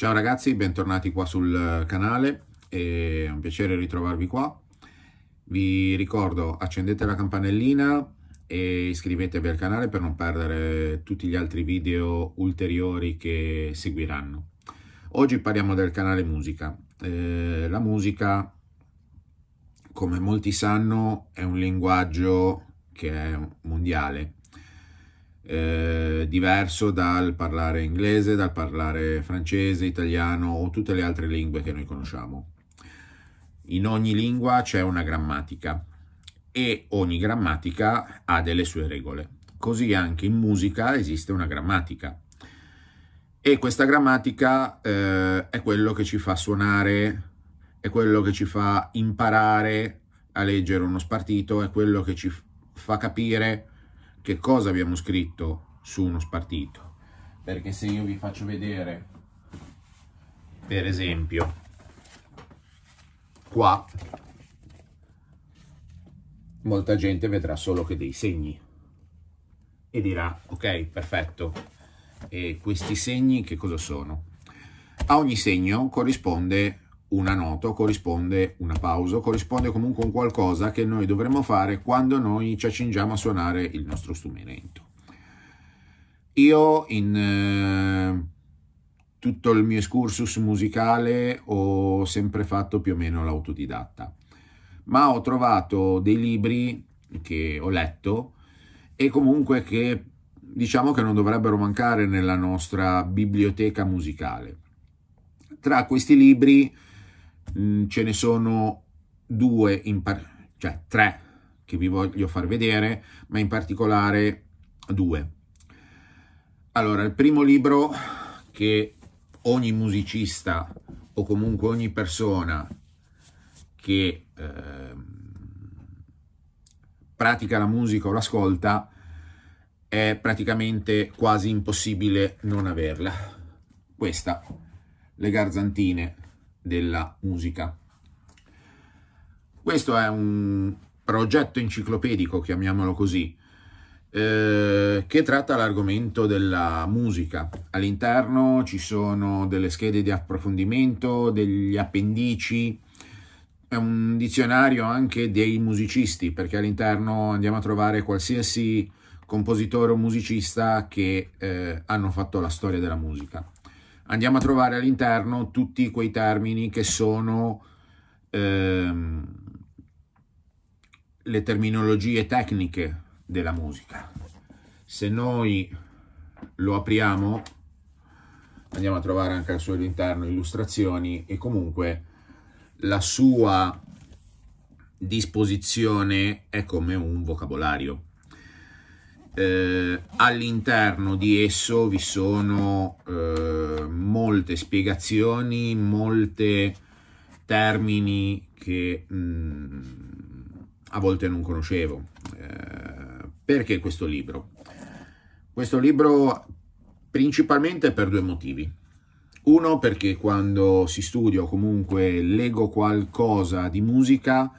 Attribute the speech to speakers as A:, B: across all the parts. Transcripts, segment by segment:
A: Ciao ragazzi, bentornati qua sul eh, canale, è un piacere ritrovarvi qua. Vi ricordo, accendete la campanellina e iscrivetevi al canale per non perdere tutti gli altri video ulteriori che seguiranno. Oggi parliamo del canale musica. Eh, la musica, come molti sanno, è un linguaggio che è mondiale, eh, diverso dal parlare inglese, dal parlare francese, italiano o tutte le altre lingue che noi conosciamo. In ogni lingua c'è una grammatica e ogni grammatica ha delle sue regole. Così anche in musica esiste una grammatica e questa grammatica eh, è quello che ci fa suonare, è quello che ci fa imparare a leggere uno spartito, è quello che ci fa capire che cosa abbiamo scritto su uno spartito. Perché se io vi faccio vedere, per esempio, qua, molta gente vedrà solo che dei segni e dirà, ok, perfetto, e questi segni che cosa sono? A ogni segno corrisponde una nota corrisponde una pausa, corrisponde comunque un qualcosa che noi dovremmo fare quando noi ci accingiamo a suonare il nostro strumento. Io in eh, tutto il mio excursus musicale ho sempre fatto più o meno l'autodidatta, ma ho trovato dei libri che ho letto e comunque che diciamo che non dovrebbero mancare nella nostra biblioteca musicale. Tra questi libri Mm, ce ne sono due, par- cioè tre che vi voglio far vedere, ma in particolare due. Allora, il primo libro che ogni musicista o comunque ogni persona che eh, pratica la musica o l'ascolta è praticamente quasi impossibile non averla. Questa, Le Garzantine della musica. Questo è un progetto enciclopedico, chiamiamolo così, eh, che tratta l'argomento della musica. All'interno ci sono delle schede di approfondimento, degli appendici, è un dizionario anche dei musicisti, perché all'interno andiamo a trovare qualsiasi compositore o musicista che eh, hanno fatto la storia della musica andiamo a trovare all'interno tutti quei termini che sono ehm, le terminologie tecniche della musica. Se noi lo apriamo, andiamo a trovare anche al suo interno illustrazioni e comunque la sua disposizione è come un vocabolario eh, all'interno di esso vi sono eh, molte spiegazioni, molti termini che mh, mm, a volte non conoscevo. Eh, perché questo libro? Questo libro principalmente per due motivi. Uno perché quando si studia o comunque leggo qualcosa di musica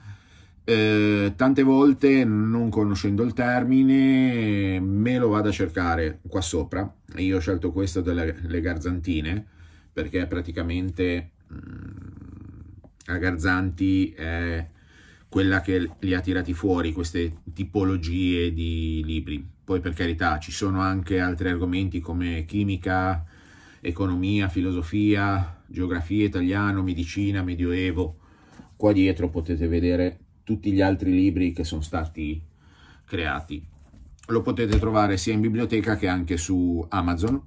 A: eh, tante volte, non conoscendo il termine, me lo vado a cercare qua sopra. Io ho scelto questo delle garzantine perché praticamente la mm, Garzanti è quella che li ha tirati fuori, queste tipologie di libri. Poi per carità ci sono anche altri argomenti come chimica, economia, filosofia, geografia, italiano, medicina, medioevo. Qua dietro potete vedere tutti gli altri libri che sono stati creati. Lo potete trovare sia in biblioteca che anche su Amazon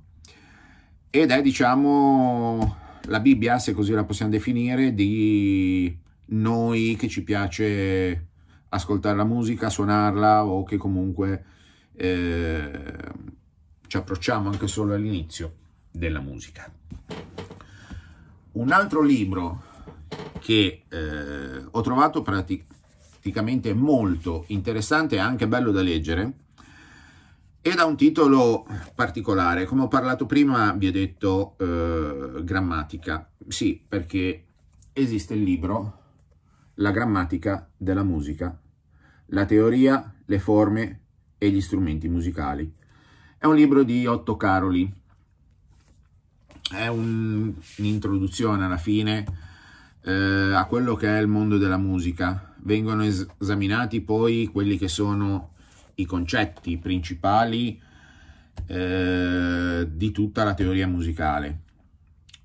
A: ed è diciamo la Bibbia, se così la possiamo definire, di noi che ci piace ascoltare la musica, suonarla o che comunque eh, ci approcciamo anche solo all'inizio della musica. Un altro libro che eh, ho trovato praticamente tatticamente molto interessante e anche bello da leggere ed ha un titolo particolare. Come ho parlato prima, vi ho detto eh, grammatica. Sì, perché esiste il libro La grammatica della musica, la teoria, le forme e gli strumenti musicali. È un libro di Otto Caroli. È un'introduzione alla fine eh, a quello che è il mondo della musica, vengono esaminati poi quelli che sono i concetti principali eh, di tutta la teoria musicale.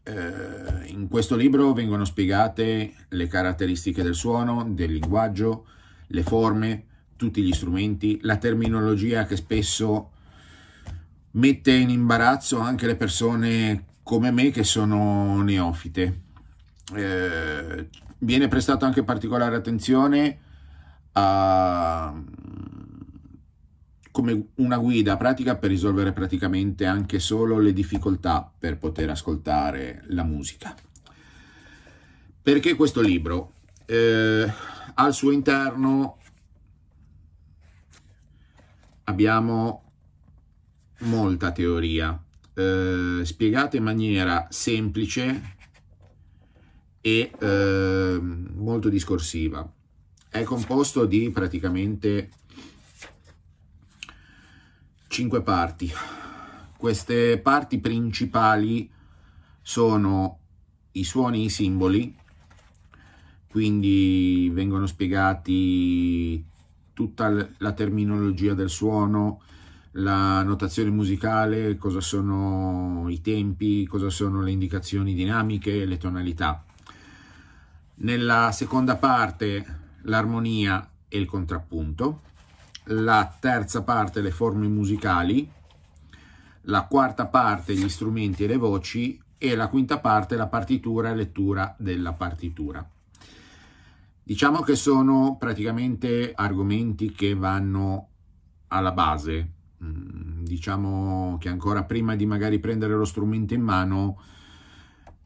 A: Eh, in questo libro vengono spiegate le caratteristiche del suono, del linguaggio, le forme, tutti gli strumenti, la terminologia che spesso mette in imbarazzo anche le persone come me che sono neofite eh, viene prestato anche particolare attenzione a, mm, come una guida pratica per risolvere praticamente anche solo le difficoltà per poter ascoltare la musica. Perché questo libro? Eh, al suo interno abbiamo molta teoria eh, spiegata in maniera semplice e eh, molto discorsiva. È composto di praticamente cinque parti. Queste parti principali sono i suoni e i simboli, quindi vengono spiegati tutta la terminologia del suono, la notazione musicale, cosa sono i tempi, cosa sono le indicazioni dinamiche, le tonalità. Nella seconda parte l'armonia e il contrappunto, la terza parte le forme musicali, la quarta parte gli strumenti e le voci e la quinta parte la partitura e lettura della partitura. Diciamo che sono praticamente argomenti che vanno alla base, mm, diciamo che ancora prima di magari prendere lo strumento in mano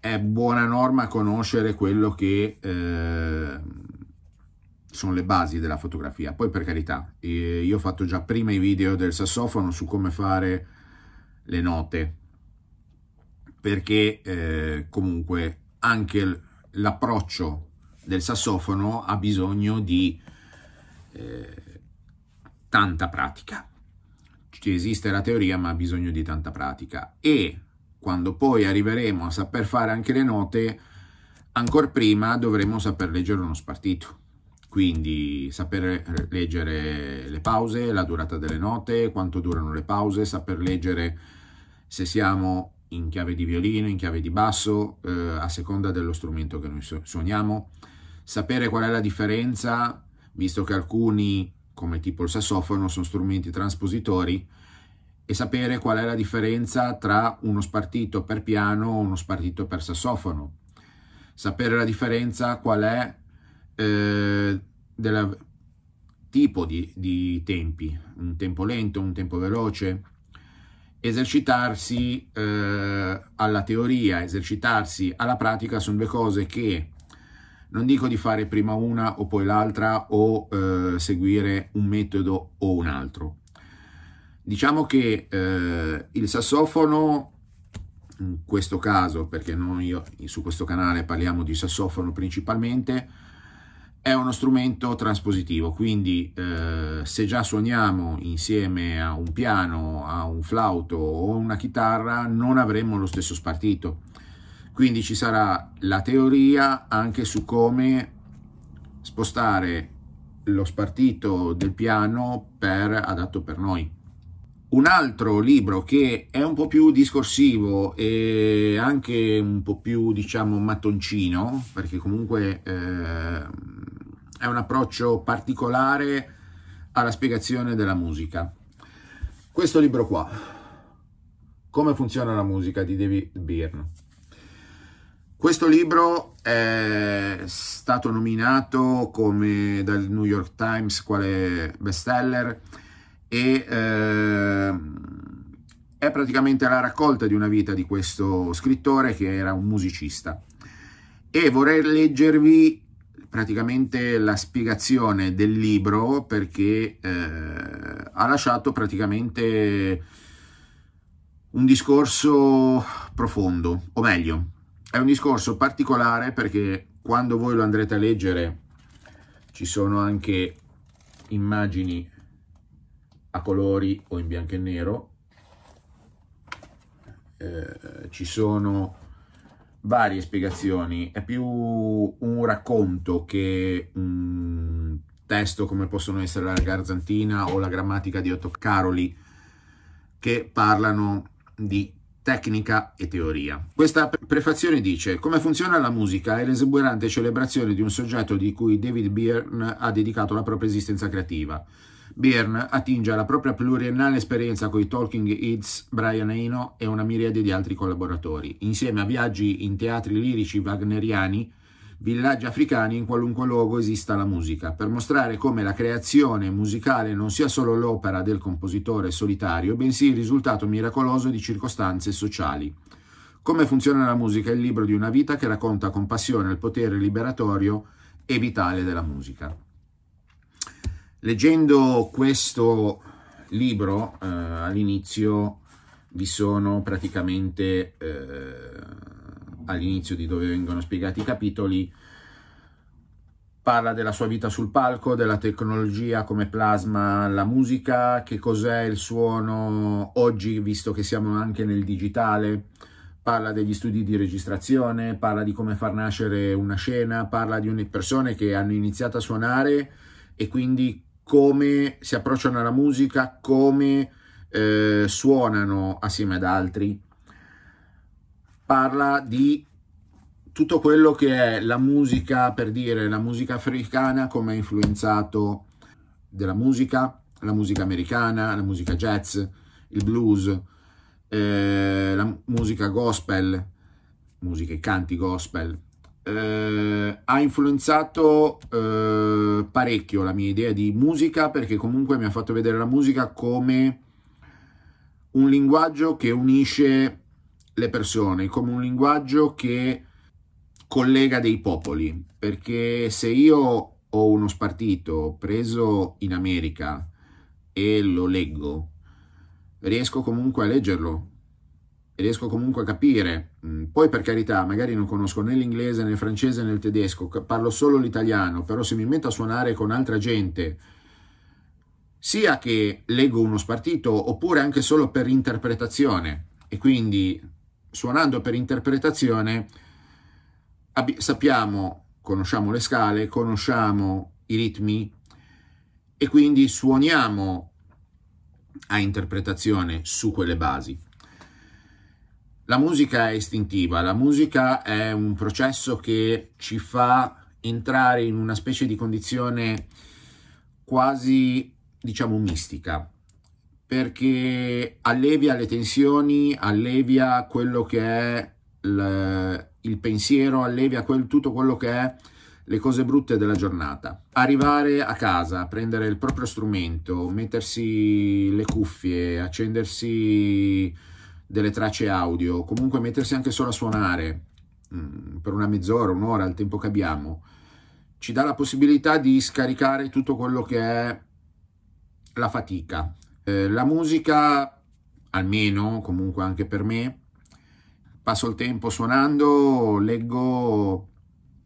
A: è buona norma conoscere quello che eh, sono le basi della fotografia. Poi per carità, eh, io ho fatto già prima i video del sassofono su come fare le note, perché eh, comunque anche l'approccio del sassofono ha bisogno di eh, tanta pratica. Ci esiste la teoria, ma ha bisogno di tanta pratica. E quando poi arriveremo a saper fare anche le note, ancora prima dovremo saper leggere uno spartito. Quindi saper leggere le pause, la durata delle note, quanto durano le pause, saper leggere se siamo in chiave di violino, in chiave di basso, eh, a seconda dello strumento che noi suoniamo. Sapere qual è la differenza, visto che alcuni, come tipo il sassofono, sono strumenti transpositori, e sapere qual è la differenza tra uno spartito per piano o uno spartito per sassofono, sapere la differenza qual è eh, del tipo di, di, tempi, un tempo lento, un tempo veloce, esercitarsi eh, alla teoria, esercitarsi alla pratica sono due cose che non dico di fare prima una o poi l'altra o eh, seguire un metodo o un altro, Diciamo che eh, il sassofono, in questo caso, perché noi su questo canale parliamo di sassofono principalmente, è uno strumento transpositivo, quindi eh, se già suoniamo insieme a un piano, a un flauto o una chitarra, non avremo lo stesso spartito. Quindi ci sarà la teoria anche su come spostare lo spartito del piano per adatto per noi. Un altro libro che è un po' più discorsivo e anche un po' più, diciamo, mattoncino, perché comunque eh, è un approccio particolare alla spiegazione della musica. Questo libro qua, Come funziona la musica di David Byrne. Questo libro è stato nominato come dal New York Times quale bestseller e eh, è praticamente la raccolta di una vita di questo scrittore che era un musicista. E vorrei leggervi praticamente la spiegazione del libro perché eh, ha lasciato praticamente un discorso profondo, o meglio, è un discorso particolare perché quando voi lo andrete a leggere ci sono anche immagini a colori o in bianco e nero. Eh, ci sono varie spiegazioni, è più un racconto che un testo come possono essere la Garzantina o la grammatica di Otto Caroli che parlano di tecnica e teoria. Questa prefazione dice come funziona la musica è l'esuberante celebrazione di un soggetto di cui David Byrne ha dedicato la propria esistenza creativa. Byrne attinge alla propria pluriennale esperienza con i Talking Heads, Brian Eno e una miriade di altri collaboratori, insieme a viaggi in teatri lirici wagneriani, villaggi africani in qualunque luogo esista la musica, per mostrare come la creazione musicale non sia solo l'opera del compositore solitario, bensì il risultato miracoloso di circostanze sociali. Come funziona la musica è il libro di una vita che racconta con passione il potere liberatorio e vitale della musica. Leggendo questo libro eh, all'inizio vi sono praticamente, eh, all'inizio di dove vengono spiegati i capitoli, parla della sua vita sul palco, della tecnologia, come plasma la musica, che cos'è il suono oggi, visto che siamo anche nel digitale, parla degli studi di registrazione, parla di come far nascere una scena, parla di persone che hanno iniziato a suonare e quindi come si approcciano alla musica, come eh, suonano assieme ad altri. Parla di tutto quello che è la musica, per dire, la musica africana, come ha influenzato della musica, la musica americana, la musica jazz, il blues, eh, la musica gospel, musica e canti gospel, eh, ha influenzato eh, parecchio la mia idea di musica perché comunque mi ha fatto vedere la musica come un linguaggio che unisce le persone, come un linguaggio che collega dei popoli, perché se io ho uno spartito preso in America e lo leggo, riesco comunque a leggerlo riesco comunque a capire. Mm, poi per carità, magari non conosco né l'inglese né il francese né il tedesco, parlo solo l'italiano, però se mi metto a suonare con altra gente, sia che leggo uno spartito oppure anche solo per interpretazione, e quindi suonando per interpretazione sappiamo, conosciamo le scale, conosciamo i ritmi e quindi suoniamo a interpretazione su quelle basi. La musica è istintiva, la musica è un processo che ci fa entrare in una specie di condizione quasi, diciamo, mistica, perché allevia le tensioni, allevia quello che è il, il pensiero, allevia quel, tutto quello che è le cose brutte della giornata. Arrivare a casa, prendere il proprio strumento, mettersi le cuffie, accendersi delle tracce audio, comunque mettersi anche solo a suonare mm, per una mezz'ora, un'ora, il tempo che abbiamo, ci dà la possibilità di scaricare tutto quello che è la fatica. Eh, la musica, almeno comunque anche per me, passo il tempo suonando, leggo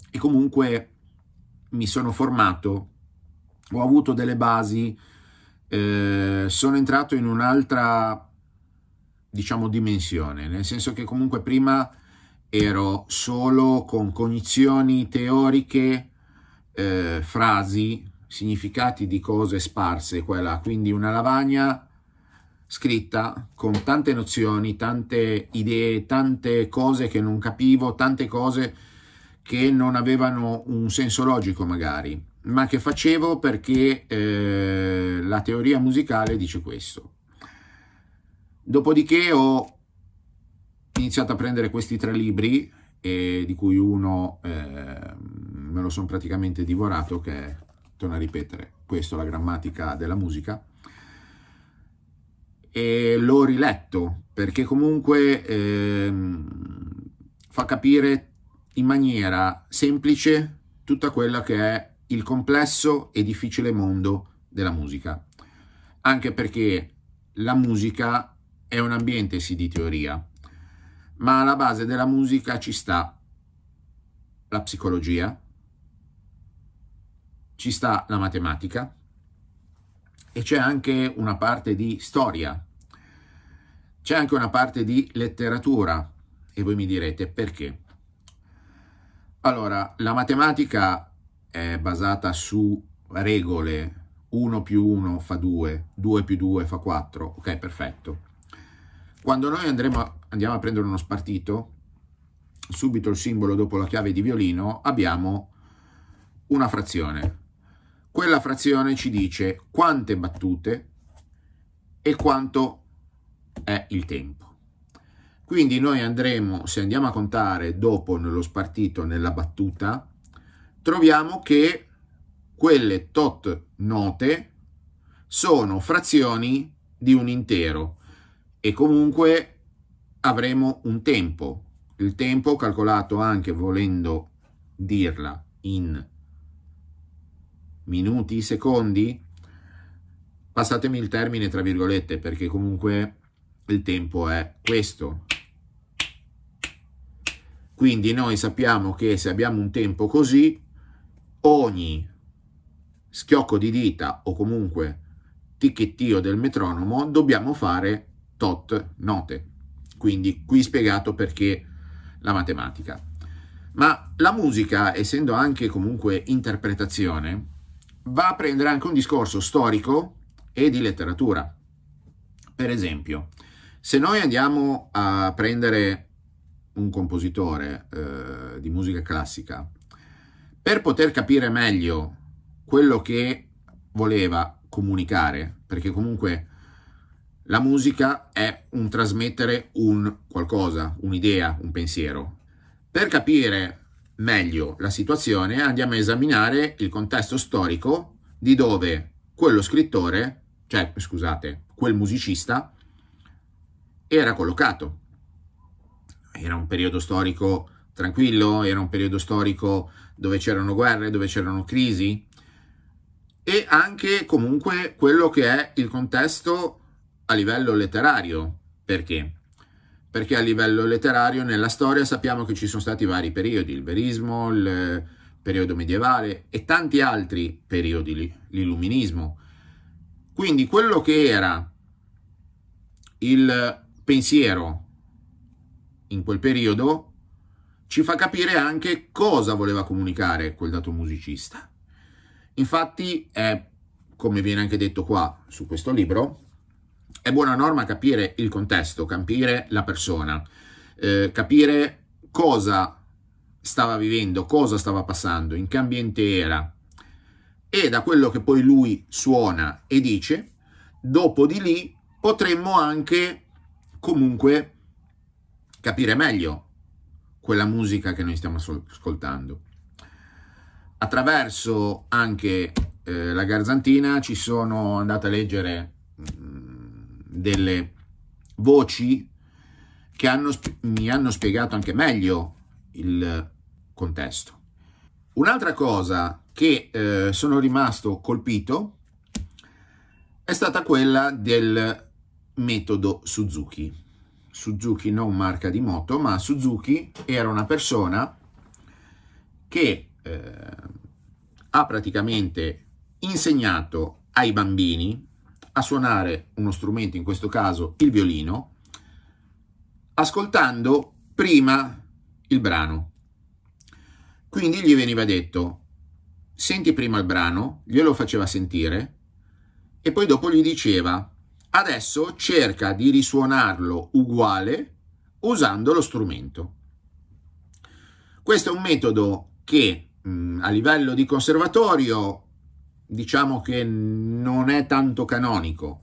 A: e comunque mi sono formato, ho avuto delle basi, eh, sono entrato in un'altra diciamo, dimensione, nel senso che comunque prima ero solo con cognizioni teoriche, eh, frasi, significati di cose sparse quella. quindi una lavagna scritta con tante nozioni, tante idee, tante cose che non capivo, tante cose che non avevano un senso logico magari, ma che facevo perché eh, la teoria musicale dice questo. Dopodiché ho iniziato a prendere questi tre libri, eh, di cui uno eh, me lo sono praticamente divorato, che è, torno a ripetere, questo, la grammatica della musica, e l'ho riletto, perché comunque eh, fa capire in maniera semplice tutta quella che è il complesso e difficile mondo della musica, anche perché la musica è un ambiente sì di teoria, ma alla base della musica ci sta la psicologia, ci sta la matematica e c'è anche una parte di storia, c'è anche una parte di letteratura e voi mi direte perché. Allora, la matematica è basata su regole, 1 più 1 fa 2, 2 più 2 fa 4, ok perfetto quando noi andremo a, andiamo a prendere uno spartito, subito il simbolo dopo la chiave di violino, abbiamo una frazione. Quella frazione ci dice quante battute e quanto è il tempo. Quindi noi andremo, se andiamo a contare dopo nello spartito, nella battuta, troviamo che quelle tot note sono frazioni di un intero e comunque avremo un tempo, il tempo calcolato anche volendo dirla in minuti, secondi, passatemi il termine tra virgolette perché comunque il tempo è questo. Quindi noi sappiamo che se abbiamo un tempo così, ogni schiocco di dita o comunque ticchettio del metronomo dobbiamo fare tot note. Quindi qui spiegato perché la matematica. Ma la musica, essendo anche comunque interpretazione, va a prendere anche un discorso storico e di letteratura. Per esempio, se noi andiamo a prendere un compositore eh, di musica classica, per poter capire meglio quello che voleva comunicare, perché comunque la musica è un trasmettere un qualcosa, un'idea, un pensiero. Per capire meglio la situazione andiamo a esaminare il contesto storico di dove quello scrittore, cioè scusate, quel musicista era collocato. Era un periodo storico tranquillo, era un periodo storico dove c'erano guerre, dove c'erano crisi e anche comunque quello che è il contesto storico a livello letterario. Perché? Perché a livello letterario nella storia sappiamo che ci sono stati vari periodi, il verismo, il periodo medievale e tanti altri periodi, l'illuminismo. Quindi quello che era il pensiero in quel periodo ci fa capire anche cosa voleva comunicare quel dato musicista. Infatti, è, come viene anche detto qua su questo libro, è buona norma capire il contesto, capire la persona, eh, capire cosa stava vivendo, cosa stava passando, in che ambiente era. E da quello che poi lui suona e dice, dopo di lì potremmo anche comunque capire meglio quella musica che noi stiamo ascoltando. Attraverso anche eh, la Garzantina ci sono andato a leggere mm, delle voci che hanno, mi hanno spiegato anche meglio il contesto. Un'altra cosa che eh, sono rimasto colpito è stata quella del metodo Suzuki. Suzuki non marca di moto, ma Suzuki era una persona che eh, ha praticamente insegnato ai bambini a suonare uno strumento, in questo caso il violino, ascoltando prima il brano. Quindi gli veniva detto, senti prima il brano, glielo faceva sentire e poi dopo gli diceva, adesso cerca di risuonarlo uguale usando lo strumento. Questo è un metodo che mh, a livello di conservatorio diciamo che non è tanto canonico.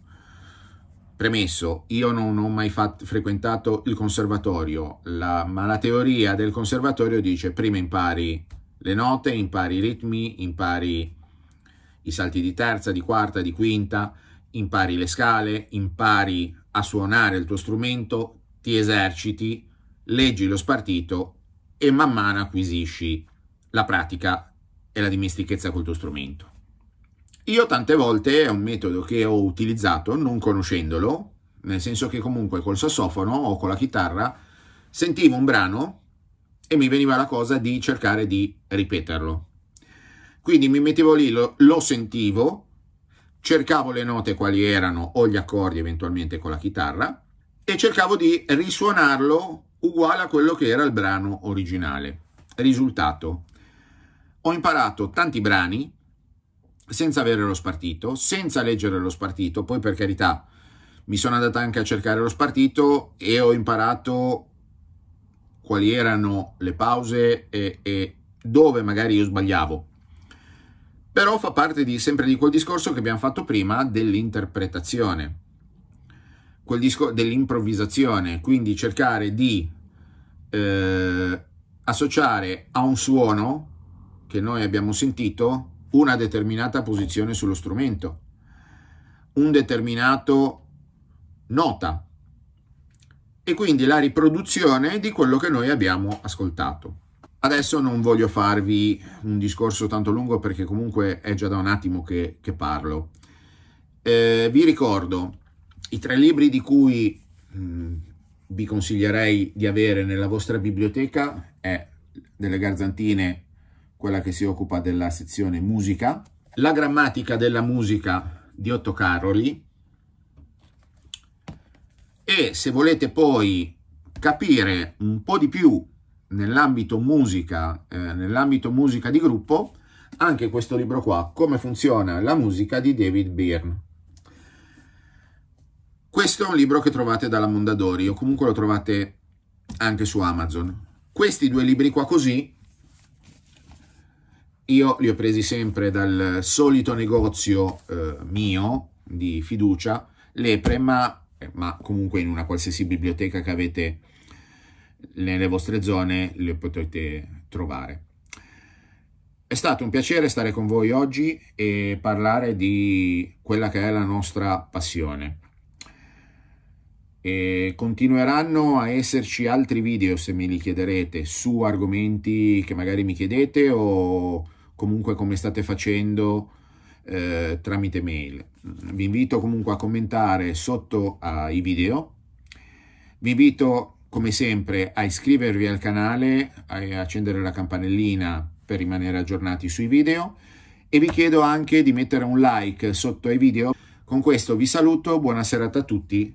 A: Premesso, io non ho mai fatto, frequentato il conservatorio, la, ma la teoria del conservatorio dice prima impari le note, impari i ritmi, impari i salti di terza, di quarta, di quinta, impari le scale, impari a suonare il tuo strumento, ti eserciti, leggi lo spartito e man mano acquisisci la pratica e la dimestichezza col tuo strumento. Io tante volte è un metodo che ho utilizzato non conoscendolo, nel senso che comunque col sassofono o con la chitarra sentivo un brano e mi veniva la cosa di cercare di ripeterlo. Quindi mi mettevo lì, lo, lo sentivo, cercavo le note quali erano o gli accordi eventualmente con la chitarra e cercavo di risuonarlo uguale a quello che era il brano originale. Risultato, ho imparato tanti brani senza avere lo spartito, senza leggere lo spartito, poi per carità mi sono andata anche a cercare lo spartito e ho imparato quali erano le pause e, e dove magari io sbagliavo. Però fa parte di, sempre di quel discorso che abbiamo fatto prima dell'interpretazione, dell'improvvisazione, quindi cercare di eh, associare a un suono che noi abbiamo sentito una determinata posizione sullo strumento, un determinato nota e quindi la riproduzione di quello che noi abbiamo ascoltato. Adesso non voglio farvi un discorso tanto lungo perché comunque è già da un attimo che, che parlo. Eh, vi ricordo i tre libri di cui mh, mm, vi consiglierei di avere nella vostra biblioteca è delle garzantine quella che si occupa della sezione musica, la grammatica della musica di Otto Caroli e se volete poi capire un po' di più nell'ambito musica, eh, nell'ambito musica di gruppo, anche questo libro qua, Come funziona la musica di David Byrne. Questo è un libro che trovate dalla Mondadori o comunque lo trovate anche su Amazon. Questi due libri qua così io li ho presi sempre dal solito negozio eh, mio di fiducia, Lepre, ma, eh, ma, comunque in una qualsiasi biblioteca che avete nelle vostre zone le potete trovare. È stato un piacere stare con voi oggi e parlare di quella che è la nostra passione. E continueranno a esserci altri video se me li chiederete su argomenti che magari mi chiedete o comunque come state facendo eh, tramite mail. Vi invito comunque a commentare sotto ai video. Vi invito come sempre a iscrivervi al canale, a accendere la campanellina per rimanere aggiornati sui video e vi chiedo anche di mettere un like sotto ai video. Con questo vi saluto, buona serata a tutti